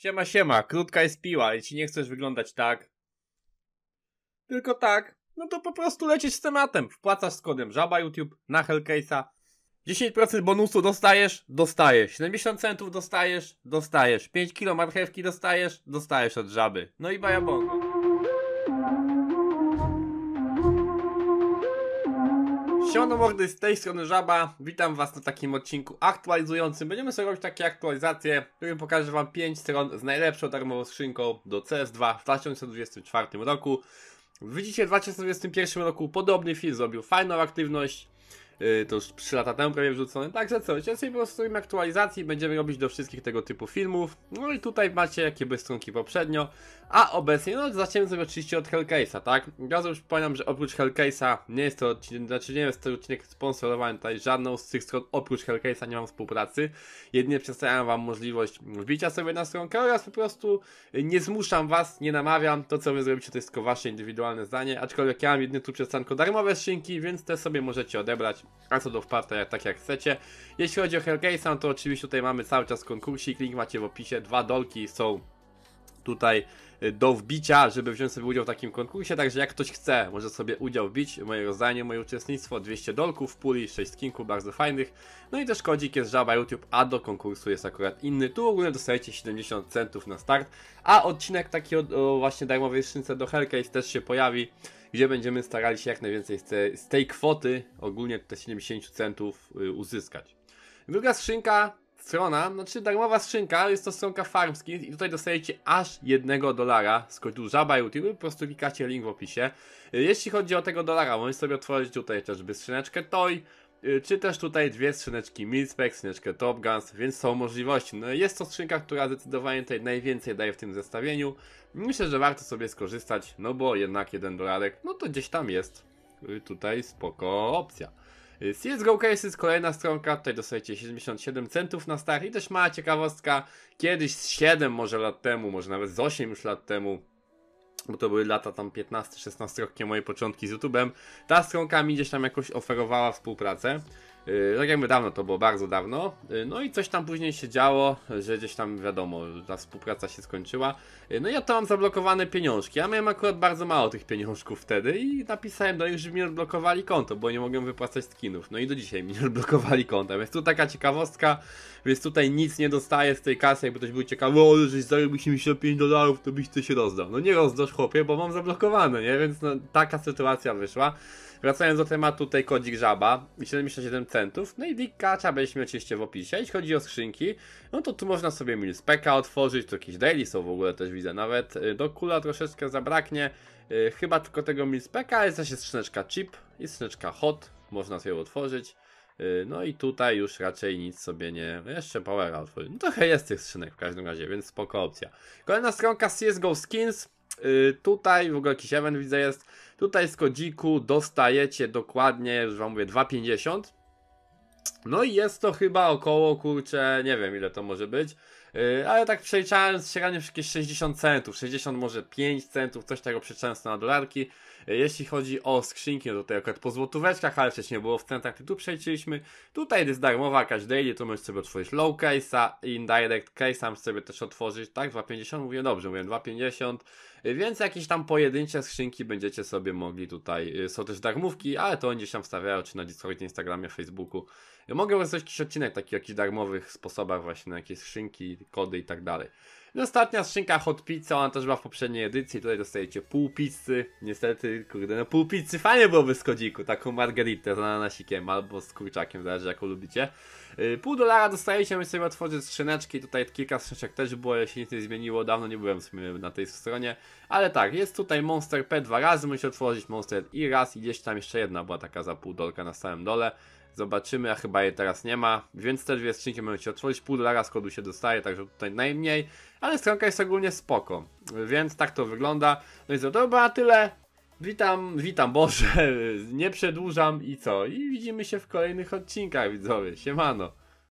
Siema, siema, krótka jest piła, jeśli nie chcesz wyglądać tak. Tylko tak, no to po prostu lecisz z tematem. Wpłacasz z kodem żaba YouTube na Hellcase'a. 10% bonusu dostajesz, dostajesz. 70 centów dostajesz, dostajesz. 5 kilo marchewki dostajesz, dostajesz od żaby. No i bajabon. Siemano mordy, z tej strony Żaba, witam was na takim odcinku aktualizującym. Będziemy sobie robić takie aktualizacje, w którym pokażę wam 5 stron z najlepszą darmową skrzynką do CS2 w 2024 roku. Widzicie, w 2021 roku podobny film zrobił fajną aktywność, Y, to już 3 lata temu prawie wrzucone. Także co, więcej po prostu aktualizacji będziemy robić do wszystkich tego typu filmów. No i tutaj macie jakie były stronki poprzednio. A obecnie, no zaczniemy sobie oczywiście od Hellcase'a, tak? Ja już przypominam, że oprócz Hellcase'a nie jest to odcinek, znaczy nie jest to odcinek sponsorowany tutaj żadną z tych stron, oprócz Hellcase'a nie mam współpracy. Jedynie przedstawiam wam możliwość wbicia sobie na stronkę oraz po prostu nie zmuszam was, nie namawiam. To co wy zrobicie to jest tylko wasze indywidualne zdanie, aczkolwiek ja mam jedynie tu przedstanko darmowe skrzynki, więc te sobie możecie odebrać do wparta, jak tak jak chcecie. Jeśli chodzi o Hellgate'a, to oczywiście tutaj mamy cały czas konkursik, link macie w opisie, dwa dolki są tutaj y, do wbicia, żeby wziąć sobie udział w takim konkursie, także jak ktoś chce, może sobie udział wbić, moje rozdanie, moje uczestnictwo, 200 dolków, w puli, 6 skinków, bardzo fajnych, no i też kodzik jest żaba YouTube, a do konkursu jest akurat inny, tu ogólnie dostajecie 70 centów na start, a odcinek taki o, o właśnie darmowej szynce do Hellcase też się pojawi, gdzie będziemy starali się jak najwięcej z, te, z tej kwoty, ogólnie te 70 centów y, uzyskać. Druga skrzynka strona, znaczy darmowa skrzynka, jest to stronka Farmskins i tutaj dostajecie aż jednego dolara z kodu Żaba YouTube, po prostu klikacie link w opisie. Jeśli chodzi o tego dolara, możesz sobie otworzyć tutaj chociażby skrzyneczkę Toy, y, czy też tutaj dwie skrzyneczki Milspec, skrzyneczkę Top Guns, więc są możliwości. No jest to skrzynka, która zdecydowanie tutaj najwięcej daje w tym zestawieniu. Myślę, że warto sobie skorzystać, no bo jednak jeden dolarek, no to gdzieś tam jest y, tutaj spoko opcja. CSGO Cases, kolejna stronka, tutaj dostajecie 77 centów na star. i też mała ciekawostka, kiedyś z 7 może lat temu, może nawet z 8 już lat temu, bo to były lata tam 15-16 rokiem moje początki z YouTube'em, ta stronka mi gdzieś tam jakoś oferowała współpracę. Yy, tak jakby dawno to było, bardzo dawno. Yy, no i coś tam później się działo, że gdzieś tam wiadomo, ta współpraca się skończyła. Yy, no i ja to mam zablokowane pieniążki. Ja miałem akurat bardzo mało tych pieniążków wtedy i napisałem do nich, żeby mi odblokowali konto, bo nie mogłem wypłacać skinów. No i do dzisiaj mi nie odblokowali konta, więc tu taka ciekawostka, więc tutaj nic nie dostaję z tej kasy, jakby ktoś był ciekawy, o, żeś zarobił mi się 5 dolarów, to byś ty się rozdał. No nie rozdasz chłopie, bo mam zablokowane, nie? Więc no, taka sytuacja wyszła. Wracając do tematu tej kodzik żaba i 77C no i link kacza będziemy oczywiście w opisie. Jeśli chodzi o skrzynki, no to tu można sobie Milspeka otworzyć, tu jakieś daily są w ogóle też widzę. Nawet y, do kula troszeczkę zabraknie, y, chyba tylko tego Milspeka, ale też jest skrzyneczka chip, i skrzyneczka hot, można sobie otworzyć. Y, no i tutaj już raczej nic sobie nie... Jeszcze power otworzyć. No trochę jest tych skrzynek w każdym razie, więc spoko opcja. Kolejna stronka CSGO Skins. Yy, tutaj w ogóle jakiś event widzę jest. Tutaj z kodziku dostajecie dokładnie, już wam mówię, 2,50. No i jest to chyba około, kurczę, nie wiem ile to może być, Y, ale tak przeliczałem średnio jakieś 60 centów, 60 może 5 centów, coś tego przeliczając na dolarki. Y, jeśli chodzi o skrzynki, no tutaj akurat po złotóweczkach, ale wcześniej było w centach, tu przeliczyliśmy. Tutaj jest darmowa jakaś daily, to możesz sobie otworzyć low case'a, indirect case'a możesz sobie też otworzyć, tak, 2,50, mówię dobrze, mówię 2,50, y, więc jakieś tam pojedyncze skrzynki będziecie sobie mogli tutaj, są też darmówki, ale to oni gdzieś tam wstawiało, czy na Discordzie, Instagramie, Facebooku. Mogę zrobić jakiś odcinek taki o jakichś darmowych sposobach właśnie na jakieś skrzynki kody i tak dalej. I ostatnia skrzynka Hot Pizza, ona też była w poprzedniej edycji, tutaj dostajecie pół pizzy, niestety, kurde, no pół pizzy fajnie byłoby z kodziku, taką margaritę z ananasikiem albo z kurczakiem, zależy jaką lubicie. Yy, pół dolara dostajecie, my sobie otworzyć skrzyneczki, tutaj kilka skrzyneczek też było, się nic nie zmieniło, dawno nie byłem na tej stronie, ale tak, jest tutaj Monster P dwa razy, musi otworzyć Monster i raz i gdzieś tam jeszcze jedna była taka za pół dolka na samym dole. Zobaczymy, a chyba je teraz nie ma, więc te dwie skrzynki się otworzyć. Pół dolara z kodu się dostaje, także tutaj najmniej, ale stronka jest ogólnie spoko. Więc tak to wygląda. No i co, dobra, tyle. Witam, witam Boże, nie przedłużam i co? I widzimy się w kolejnych odcinkach, widzowie. Siemano.